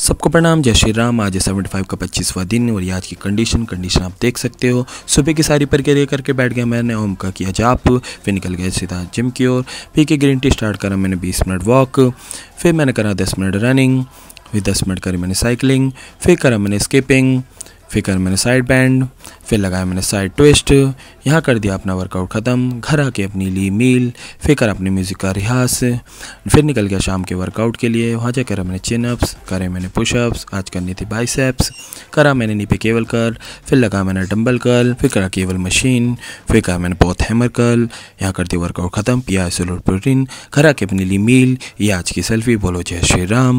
सबको प्रणाम जय श्री राम आज सेवेंटी फाइव का पच्चीसवा दिन और ये आज की कंडीशन कंडीशन आप देख सकते हो सुबह की सारी प्रक्रिया करके बैठ गया मैंने ओम का किया जाप फिर निकल गया सीधा जिम की ओर फिर के ग्रीन टी स्टार्ट करा मैंने बीस मिनट वॉक फिर मैंने करा दस मिनट रनिंग फिर दस मिनट करी मैंने साइकिलिंग फिर करा मैंने स्कीपिंग फिर करा मैंने साइड बैंड फिर लगाया मैंने साइड ट्विस्ट यहाँ कर दिया अपना वर्कआउट ख़त्म घर आके अपनी ली मील फिर करा अपने म्यूज़िक का रिहास फिर निकल गया शाम के वर्कआउट के लिए वहाँ जा करा मैंने चिनअप्स करे मैंने पुशअप्स आज करनी थी बाइसेप्स करा मैंने नीपे केवल कर फिर लगा मैंने डम्बल कर फिर करा केवल मशीन फिर करा मैंने बहुत हैमर कर यहाँ कर दिया वर्कआउट ख़त्म पिया सोलर प्रोटीन घर आके अपनी ली मील ये आज की सेल्फी बोलो जय श्री राम